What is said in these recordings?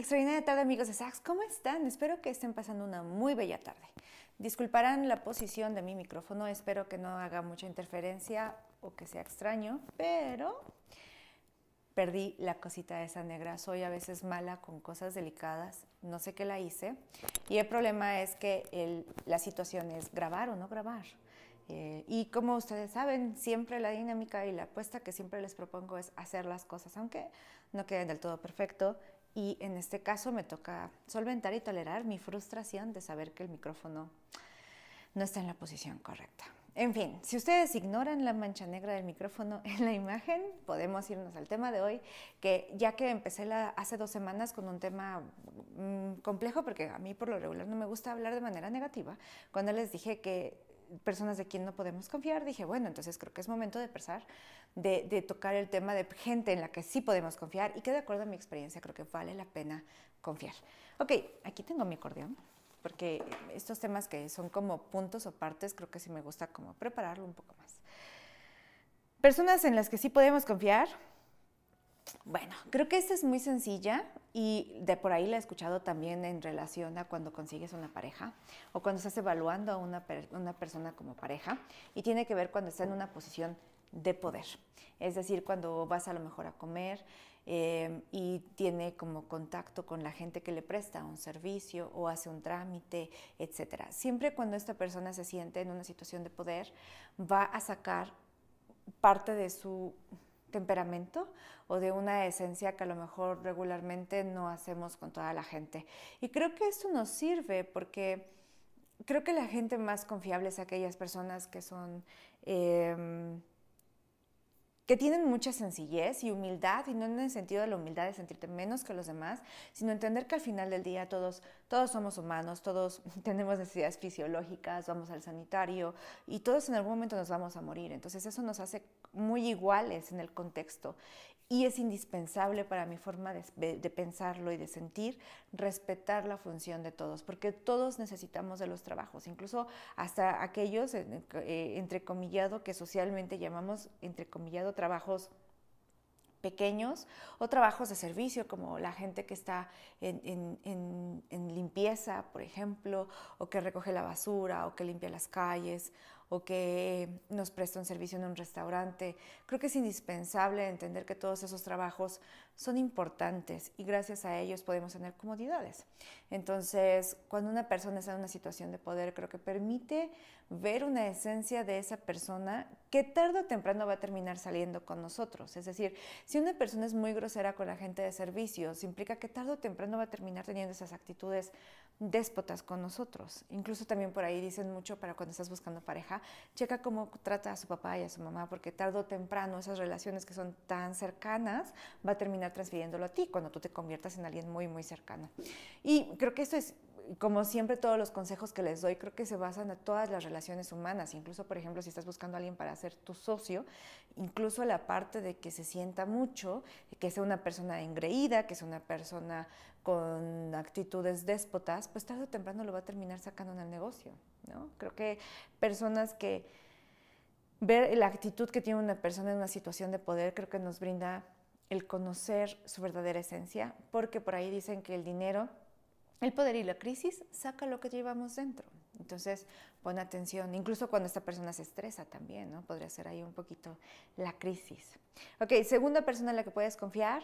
Extraordinaria tarde amigos de Sax, ¿cómo están? Espero que estén pasando una muy bella tarde. Disculparán la posición de mi micrófono, espero que no haga mucha interferencia o que sea extraño, pero perdí la cosita de esa negra. Soy a veces mala con cosas delicadas, no sé qué la hice. Y el problema es que la situación es grabar o no grabar. Eh, y como ustedes saben, siempre la dinámica y la apuesta que siempre les propongo es hacer las cosas, aunque no queden del todo perfecto y en este caso me toca solventar y tolerar mi frustración de saber que el micrófono no está en la posición correcta. En fin, si ustedes ignoran la mancha negra del micrófono en la imagen, podemos irnos al tema de hoy, que ya que empecé hace dos semanas con un tema mm, complejo, porque a mí por lo regular no me gusta hablar de manera negativa, cuando les dije que personas de quien no podemos confiar, dije, bueno, entonces creo que es momento de pensar, de, de, tocar el tema de gente en la que sí podemos confiar y que de acuerdo a mi experiencia creo que vale la pena confiar. Ok, aquí tengo mi acordeón, porque estos temas que son como puntos o partes, creo que sí me gusta como prepararlo un poco más. Personas en las que sí podemos confiar, bueno, creo que esta es muy sencilla y de por ahí la he escuchado también en relación a cuando consigues una pareja o cuando estás evaluando a una, persona como pareja y tiene que ver cuando está en una posición de poder. Es decir, cuando vas a lo mejor a comer em, y tiene como contacto con la gente que le presta un servicio o hace un trámite, etc. Siempre cuando esta persona se siente en una situación de poder, va a sacar parte de su temperamento o de una esencia que a lo mejor regularmente no hacemos con toda la gente. Y creo que eso nos sirve porque creo que la gente más confiable es aquellas personas que son... Em, que tienen mucha sencillez y humildad, y no en el sentido de la humildad de sentirte menos que los demás, sino entender que al final del día todos, todos somos humanos, todos tenemos necesidades fisiológicas, vamos al sanitario y todos en algún momento nos vamos a morir. Entonces eso nos hace muy iguales en el contexto. Y es indispensable para mi forma de, pensarlo y de sentir respetar la función de todos, porque todos necesitamos de los trabajos, incluso hasta aquellos, eh, entrecomillado, que socialmente llamamos, entrecomillado, trabajos pequeños o trabajos de servicio como la gente que está en, limpieza, por ejemplo, o que recoge la basura o que limpia las calles o que nos presta un servicio en un restaurante. Creo que es indispensable entender que todos esos trabajos son importantes y gracias a ellos podemos tener comodidades. Entonces, cuando una persona está en una situación de poder, creo que permite ver una esencia de esa persona que tarde o temprano va a terminar saliendo con nosotros. Es decir, si una persona es muy grosera con la gente de servicios, implica que tarde o temprano va a terminar teniendo esas actitudes déspotas con nosotros. Incluso también por ahí dicen mucho para cuando estás buscando pareja, checa cómo trata a su papá y a su mamá, porque tarde o temprano esas relaciones que son tan cercanas va a terminar transfiriéndolo a ti cuando tú te conviertas en alguien muy, muy cercano. Y creo que esto es como siempre todos los consejos que les doy creo que se basan en todas las relaciones humanas, incluso por ejemplo si estás buscando a alguien para ser tu socio, incluso la parte de que se sienta mucho, que sea una persona engreída, que sea una persona con actitudes déspotas, pues tarde o temprano lo va a terminar sacando en el negocio, ¿no? Creo que personas que ver la actitud que tiene una persona en una situación de poder creo que nos brinda el conocer su verdadera esencia, porque por ahí dicen que el dinero, el poder y la crisis saca lo que llevamos dentro. Entonces, pon atención, incluso cuando esta persona se estresa también, ¿no? Podría ser ahí un poquito la crisis. Ok, segunda persona en la que puedes confiar,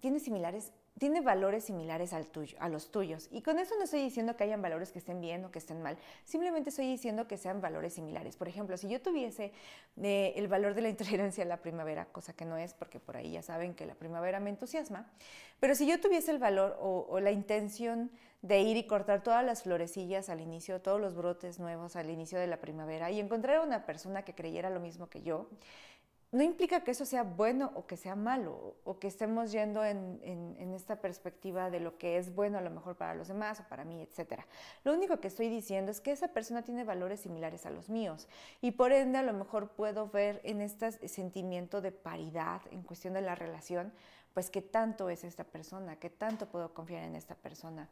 tiene similares, tiene valores similares al tuyo, a los tuyos. Y con eso no estoy diciendo que hayan valores que estén bien o que estén mal, simplemente estoy diciendo que sean valores similares. Por ejemplo, si yo tuviese eh, el valor de la intolerancia en la primavera, cosa que no es porque por ahí ya saben que la primavera me entusiasma, pero si yo tuviese el valor o, o la intención de ir y cortar todas las florecillas al inicio, todos los brotes nuevos al inicio de la primavera y encontrar a una persona que creyera lo mismo que yo, no implica que eso sea bueno o que sea malo, o que estemos yendo en, esta perspectiva de lo que es bueno a lo mejor para los demás o para mí, etc. Lo único que estoy diciendo es que esa persona tiene valores similares a los míos y por ende a lo mejor puedo ver en este sentimiento de paridad en cuestión de la relación, pues qué tanto es esta persona, qué tanto puedo confiar en esta persona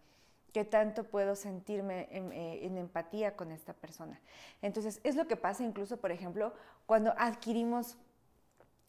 qué tanto puedo sentirme en, eh, empatía con esta persona. Entonces, es lo que pasa incluso, por ejemplo, cuando adquirimos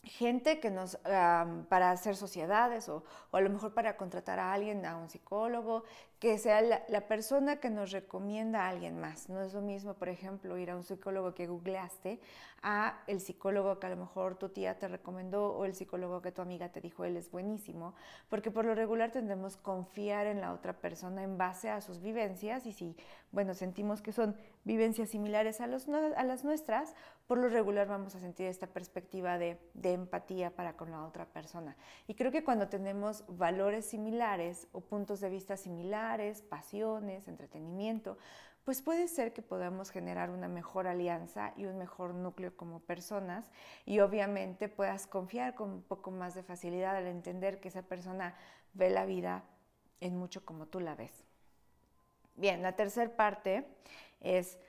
gente que nos, para hacer sociedades o, o, a lo mejor para contratar a alguien, a un psicólogo, que sea la, persona que nos recomienda a alguien más. No es lo mismo, por ejemplo, ir a un psicólogo que googleaste a el psicólogo que a lo mejor tu tía te recomendó o el psicólogo que tu amiga te dijo, él es buenísimo, porque por lo regular tendemos confiar en la otra persona en base a sus vivencias y si, bueno, sentimos que son vivencias similares a, los, a las nuestras, por lo regular vamos a sentir esta perspectiva de, empatía para con la otra persona. Y creo que cuando tenemos valores similares o puntos de vista similares, pasiones, entretenimiento, pues puede ser que podamos generar una mejor alianza y un mejor núcleo como personas y obviamente puedas confiar con un poco más de facilidad al entender que esa persona ve la vida en mucho como tú la ves. Bien, la tercera parte es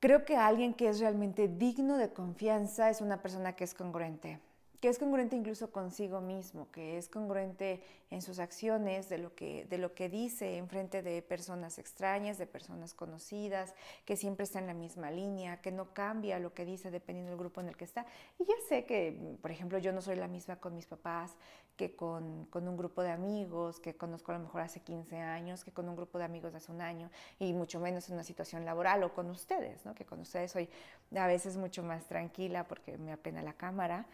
Creo que alguien que es realmente digno de confianza es una persona que es congruente, que es congruente incluso consigo mismo, que es congruente en sus acciones, de lo que, de lo que dice en frente de personas extrañas, de personas conocidas, que siempre está en la misma línea, que no cambia lo que dice dependiendo del grupo en el que está. Y ya sé que, por ejemplo, yo no soy la misma con mis papás, que con, con, un grupo de amigos que conozco a lo mejor hace 15 años, que con un grupo de amigos hace un año, y mucho menos en una situación laboral o con ustedes, ¿no? que con ustedes soy a veces mucho más tranquila porque me apena la cámara,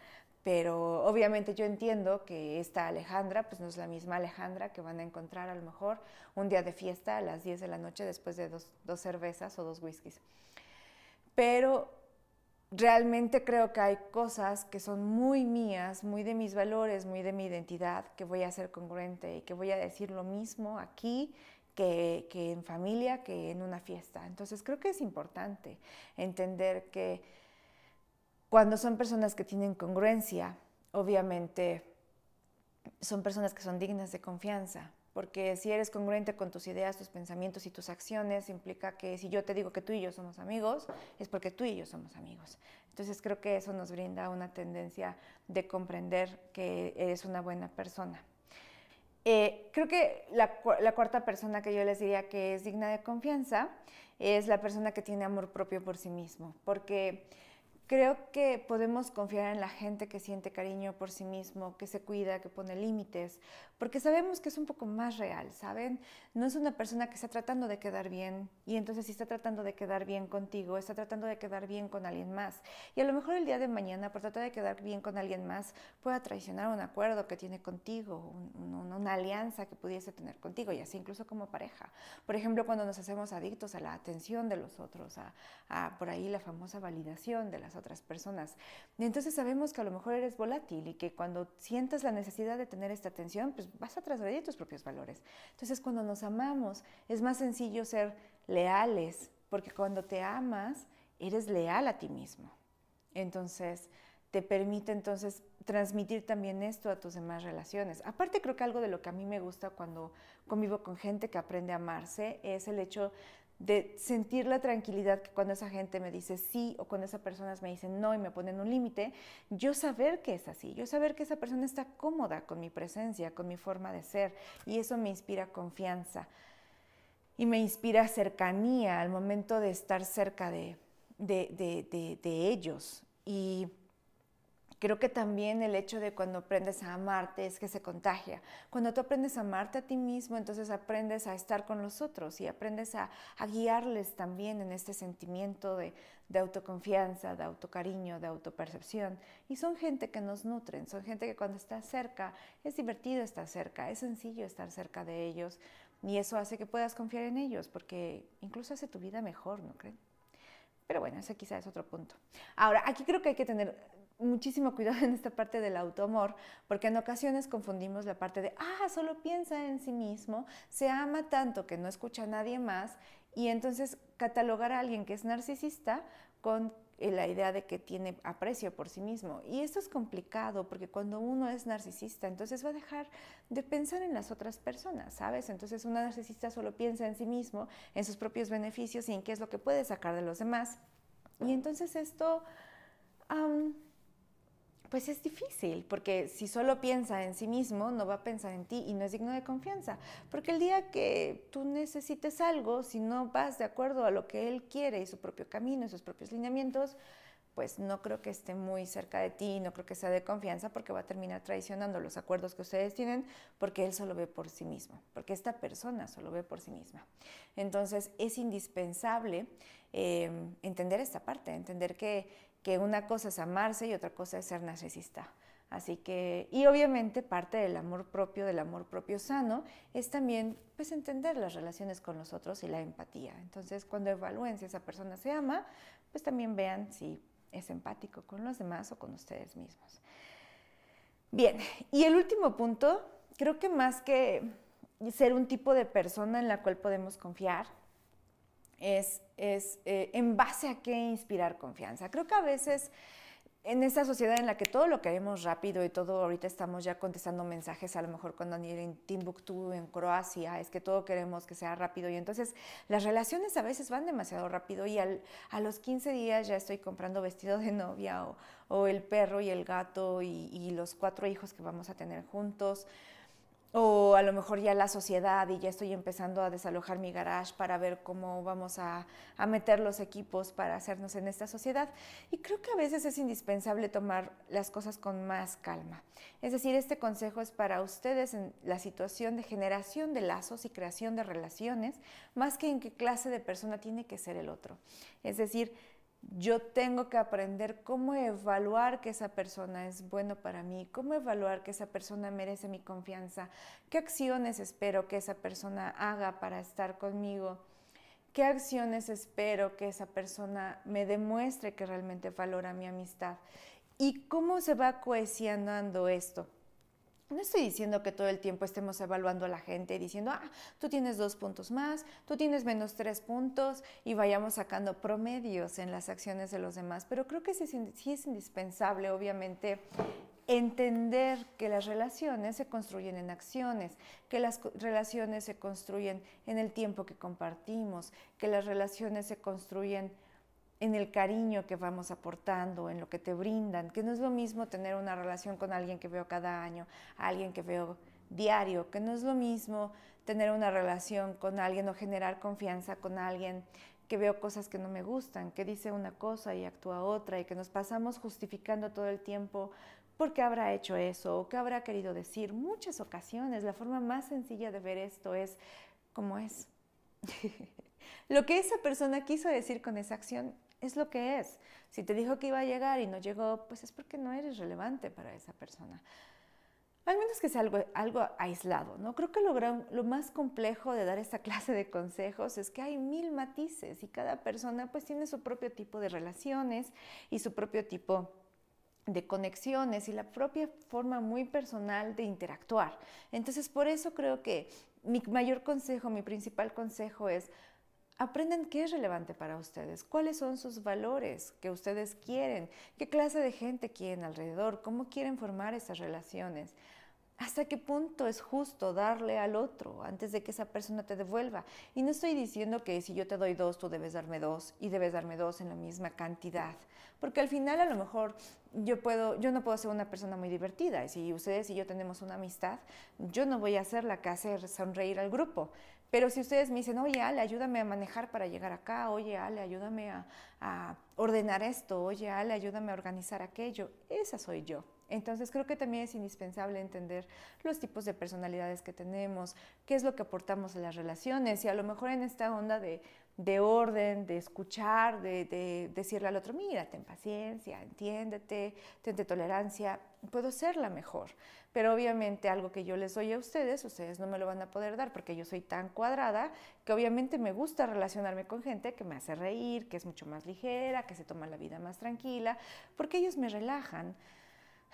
pero obviamente yo entiendo que esta Alejandra, pues no es la misma Alejandra que van a encontrar a lo mejor un día de fiesta a las 10 de la noche después de dos, dos cervezas o dos whiskies. Pero realmente creo que hay cosas que son muy mías, muy de mis valores, muy de mi identidad, que voy a ser congruente y que voy a decir lo mismo aquí que, que en familia, que en una fiesta. Entonces creo que es importante entender que cuando son personas que tienen congruencia, obviamente son personas que son dignas de confianza, porque si eres congruente con tus ideas, tus pensamientos y tus acciones, implica que si yo te digo que tú y yo somos amigos, es porque tú y yo somos amigos. Entonces creo que eso nos brinda una tendencia de comprender que eres una buena persona. Eh, creo que la, la, cuarta persona que yo les diría que es digna de confianza es la persona que tiene amor propio por sí mismo, porque Creo que podemos confiar en la gente que siente cariño por sí mismo, que se cuida, que pone límites, porque sabemos que es un poco más real, ¿saben? No es una persona que está tratando de quedar bien y entonces si está tratando de quedar bien contigo, está tratando de quedar bien con alguien más. Y a lo mejor el día de mañana, por tratar de quedar bien con alguien más, pueda traicionar un acuerdo que tiene contigo, una alianza que pudiese tener contigo, y así incluso como pareja. Por ejemplo, cuando nos hacemos adictos a la atención de los otros, a, a por ahí la famosa validación de las otras personas. Entonces sabemos que a lo mejor eres volátil y que cuando sientas la necesidad de tener esta atención, pues vas a trasgredir tus propios valores. Entonces cuando nos amamos es más sencillo ser leales, porque cuando te amas eres leal a ti mismo. Entonces te permite entonces transmitir también esto a tus demás relaciones. Aparte creo que algo de lo que a mí me gusta cuando convivo con gente que aprende a amarse es el hecho de sentir la tranquilidad que cuando esa gente me dice sí o cuando esas personas me dicen no y me ponen un límite, yo saber que es así, yo saber que esa persona está cómoda con mi presencia, con mi forma de ser y eso me inspira confianza y me inspira cercanía al momento de estar cerca de, de ellos. Y Creo que también el hecho de cuando aprendes a amarte es que se contagia. Cuando tú aprendes a amarte a ti mismo, entonces aprendes a estar con los otros y aprendes a, guiarles también en este sentimiento de, de autoconfianza, de autocariño, de autopercepción. Y son gente que nos nutren, son gente que cuando estás cerca es divertido estar cerca, es sencillo estar cerca de ellos y eso hace que puedas confiar en ellos porque incluso hace tu vida mejor, ¿no creen? Pero bueno, ese quizá es otro punto. Ahora, aquí creo que hay que tener muchísimo cuidado en esta parte del autoamor, porque en ocasiones confundimos la parte de, ah, solo piensa en sí mismo, se ama tanto que no escucha a nadie más, y entonces catalogar a alguien que es narcisista con eh, la idea de que tiene aprecio por sí mismo. Y esto es complicado porque cuando uno es narcisista, entonces va a dejar de pensar en las otras personas, ¿sabes? Entonces una narcisista solo piensa en sí mismo, en sus propios beneficios y en qué es lo que puede sacar de los demás. Y entonces esto pues es difícil, porque si solo piensa en sí mismo, no va a pensar en ti y no es digno de confianza. Porque el día que tú necesites algo, si no vas de acuerdo a lo que él quiere y su propio camino y sus propios lineamientos, pues no creo que esté muy cerca de ti, no creo que sea de confianza, porque va a terminar traicionando los acuerdos que ustedes tienen, porque él solo ve por sí mismo, porque esta persona solo ve por sí misma. Entonces es indispensable eh, entender esta parte, entender que que una cosa es amarse y otra cosa es ser narcisista. Así que, y obviamente parte del amor propio, del amor propio sano, es también pues entender las relaciones con los otros y la empatía. Entonces, cuando evalúen si esa persona se ama, pues también vean si es empático con los demás o con ustedes mismos. Bien, y el último punto, creo que más que ser un tipo de persona en la cual podemos confiar, es, eh, en base a qué inspirar confianza. Creo que a veces en esta sociedad en la que todo lo queremos rápido y todo, ahorita estamos ya contestando mensajes, a lo mejor cuando Daniel en Timbuktu, en Croacia, es que todo queremos que sea rápido y entonces las relaciones a veces van demasiado rápido y a los 15 días ya estoy comprando vestido de novia o, el perro y el gato y los cuatro hijos que vamos a tener juntos o a lo mejor ya la sociedad y ya estoy empezando a desalojar mi garage para ver cómo vamos a, meter los equipos para hacernos en esta sociedad. Y creo que a veces es indispensable tomar las cosas con más calma. Es decir, este consejo es para ustedes en la situación de generación de lazos y creación de relaciones, más que en qué clase de persona tiene que ser el otro. Es decir, yo tengo que aprender cómo evaluar que esa persona es bueno para mí, cómo evaluar que esa persona merece mi confianza, qué acciones espero que esa persona haga para estar conmigo, qué acciones espero que esa persona me demuestre que realmente valora mi amistad y cómo se va cohesionando esto. No estoy diciendo que todo el tiempo estemos evaluando a la gente y diciendo, ah, tú tienes dos puntos más, tú tienes menos tres puntos y vayamos sacando promedios en las acciones de los demás, pero creo que sí, sí es indispensable, obviamente, entender que las relaciones se construyen en acciones, que las relaciones se construyen en el tiempo que compartimos, que las relaciones se construyen en el cariño que vamos aportando, en lo que te brindan, que no es lo mismo tener una relación con alguien que veo cada año, alguien que veo diario, que no es lo mismo tener una relación con alguien o generar confianza con alguien que veo cosas que no me gustan, que dice una cosa y actúa otra y que nos pasamos justificando todo el tiempo por qué habrá hecho eso o qué habrá querido decir. Muchas ocasiones la forma más sencilla de ver esto es cómo es. lo que esa persona quiso decir con esa acción es lo que es. Si te dijo que iba a llegar y no llegó, pues es porque no eres relevante para esa persona. Al menos que sea algo, algo aislado, ¿no? Creo que lo, lo más complejo de dar esta clase de consejos es que hay mil matices y cada persona pues tiene su propio tipo de relaciones y su propio tipo de conexiones y la propia forma muy personal de interactuar. Entonces por eso creo que mi mayor consejo, mi principal consejo es Aprenden qué es relevante para ustedes, cuáles son sus valores que ustedes quieren, qué clase de gente quieren alrededor, cómo quieren formar esas relaciones, hasta qué punto es justo darle al otro antes de que esa persona te devuelva. Y no estoy diciendo que si yo te doy dos, tú debes darme dos y debes darme dos en la misma cantidad, porque al final a lo mejor yo, puedo, yo no puedo ser una persona muy divertida y si ustedes y yo tenemos una amistad, yo no voy a ser la que hace sonreír al grupo pero si ustedes me dicen, oye Ale, ayúdame a manejar para llegar acá, oye Ale, ayúdame a, ordenar esto, oye Ale, ayúdame a organizar aquello, esa soy yo. Entonces creo que también es indispensable entender los tipos de personalidades que tenemos, qué es lo que aportamos a las relaciones y a lo mejor en esta onda de, de orden, de escuchar, de, decirle al otro, mira, ten paciencia, entiéndete, tente tolerancia, puedo ser la mejor. Pero obviamente algo que yo les doy a ustedes, ustedes no me lo van a poder dar porque yo soy tan cuadrada que obviamente me gusta relacionarme con gente que me hace reír, que es mucho más ligera, que se toma la vida más tranquila, porque ellos me relajan.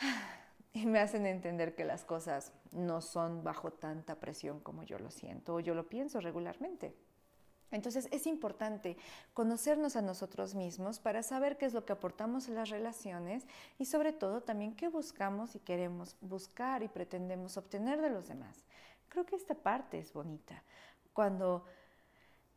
y me hacen entender que las cosas no son bajo tanta presión como yo lo siento o yo lo pienso regularmente. Entonces es importante conocernos a nosotros mismos para saber qué es lo que aportamos en las relaciones y sobre todo también qué buscamos y queremos buscar y pretendemos obtener de los demás. Creo que esta parte es bonita. Cuando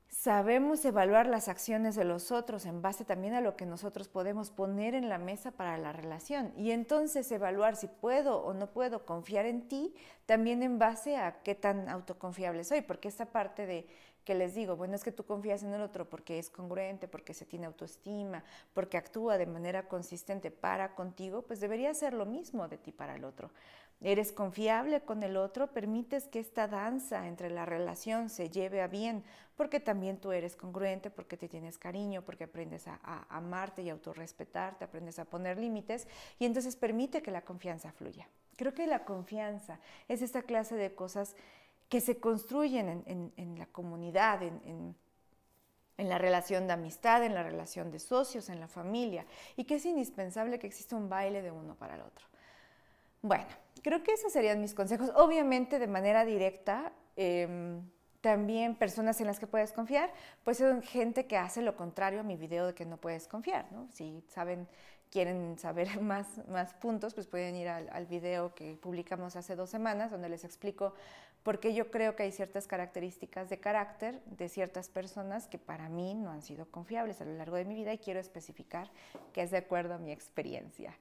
Sabemos evaluar las acciones de los otros en base también a lo que nosotros podemos poner en la mesa para la relación y entonces evaluar si puedo o no puedo confiar en ti también en base a qué tan autoconfiable soy, porque esta parte de que les digo, bueno, es que tú confías en el otro porque es congruente, porque se tiene autoestima, porque actúa de manera consistente para contigo, pues debería ser lo mismo de ti para el otro. Eres confiable con el otro, permites que esta danza entre la relación se lleve a bien, porque también tú eres congruente, porque te tienes cariño, porque aprendes a, amarte y autorrespetarte, aprendes a poner límites y entonces permite que la confianza fluya. Creo que la confianza es esta clase de cosas que se construyen en, la comunidad, en la relación de amistad, en la relación de socios, en la familia, y que es indispensable que exista un baile de uno para el otro. Bueno, Creo que esos serían mis consejos. Obviamente de manera directa, em, también personas en las que puedes confiar, pues son gente que hace lo contrario a mi video de que no puedes confiar, ¿no? Si saben, quieren saber más, más puntos, pues pueden ir al, al video que publicamos hace dos semanas, donde les explico por qué yo creo que hay ciertas características de carácter de ciertas personas que para mí no han sido confiables a lo largo de mi vida y quiero especificar que es de acuerdo a mi experiencia.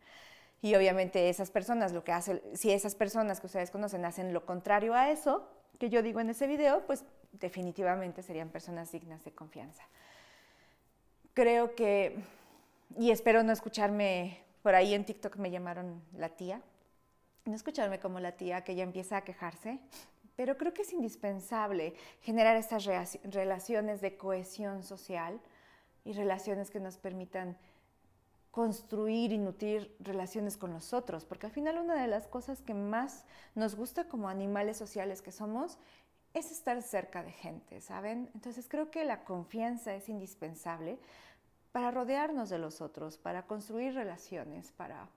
Y obviamente esas personas, lo que hacen, si esas personas que ustedes conocen hacen lo contrario a eso que yo digo en ese video, pues definitivamente serían personas dignas de confianza. Creo que, y espero no escucharme, por ahí en TikTok me llamaron la tía, no escucharme como la tía que ya empieza a quejarse, pero creo que es indispensable generar estas relaciones de cohesión social y relaciones que nos permitan construir y nutrir relaciones con los otros, porque al final una de las cosas que más nos gusta como animales sociales que somos es estar cerca de gente, ¿saben? Entonces creo que la confianza es indispensable para rodearnos de los otros, para construir relaciones, para,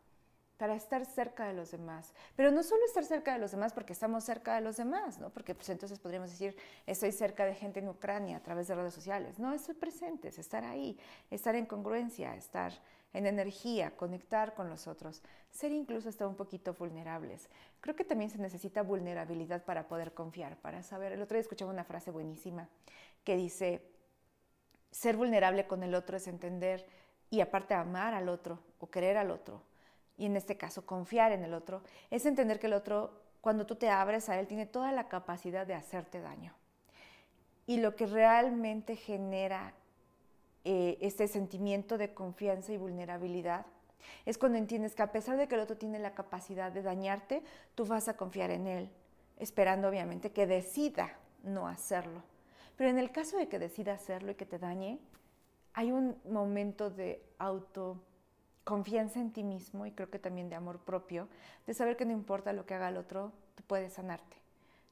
para estar cerca de los demás. Pero no solo estar cerca de los demás porque estamos cerca de los demás, ¿no? Porque pues, entonces podríamos decir, estoy cerca de gente en Ucrania a través de redes sociales. No, es presente es estar ahí, estar en congruencia, estar en energía, conectar con los otros, ser incluso hasta un poquito vulnerables. Creo que también se necesita vulnerabilidad para poder confiar, para saber. El otro día escuchaba una frase buenísima que dice, ser vulnerable con el otro es entender y aparte amar al otro o querer al otro. Y en este caso, confiar en el otro es entender que el otro, cuando tú te abres a él, tiene toda la capacidad de hacerte daño. Y lo que realmente genera eh, este sentimiento de confianza y vulnerabilidad. Es cuando entiendes que a pesar de que el otro tiene la capacidad de dañarte, tú vas a confiar en él, esperando obviamente que decida no hacerlo. Pero en el caso de que decida hacerlo y que te dañe, hay un momento de autoconfianza en ti mismo y creo que también de amor propio, de saber que no importa lo que haga el otro, tú puedes sanarte.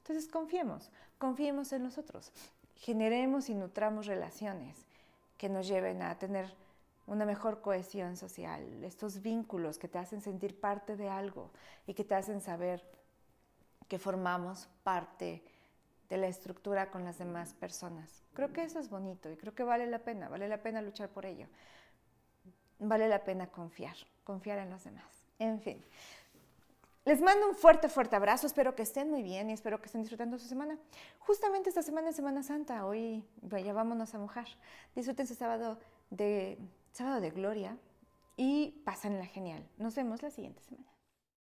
Entonces confiemos, confiemos en nosotros, generemos y nutramos relaciones, que nos lleven a tener una mejor cohesión social, estos vínculos que te hacen sentir parte de algo y que te hacen saber que formamos parte de la estructura con las demás personas. Creo que eso es bonito y creo que vale la pena, vale la pena luchar por ello. Vale la pena confiar, confiar en los demás. En fin, les mando un fuerte, fuerte abrazo. Espero que estén muy bien y espero que estén disfrutando su semana. Justamente esta semana es Semana Santa. Hoy pues, ya vámonos a mojar. Disfruten su sábado de, sábado de gloria y pasen la genial. Nos vemos la siguiente semana.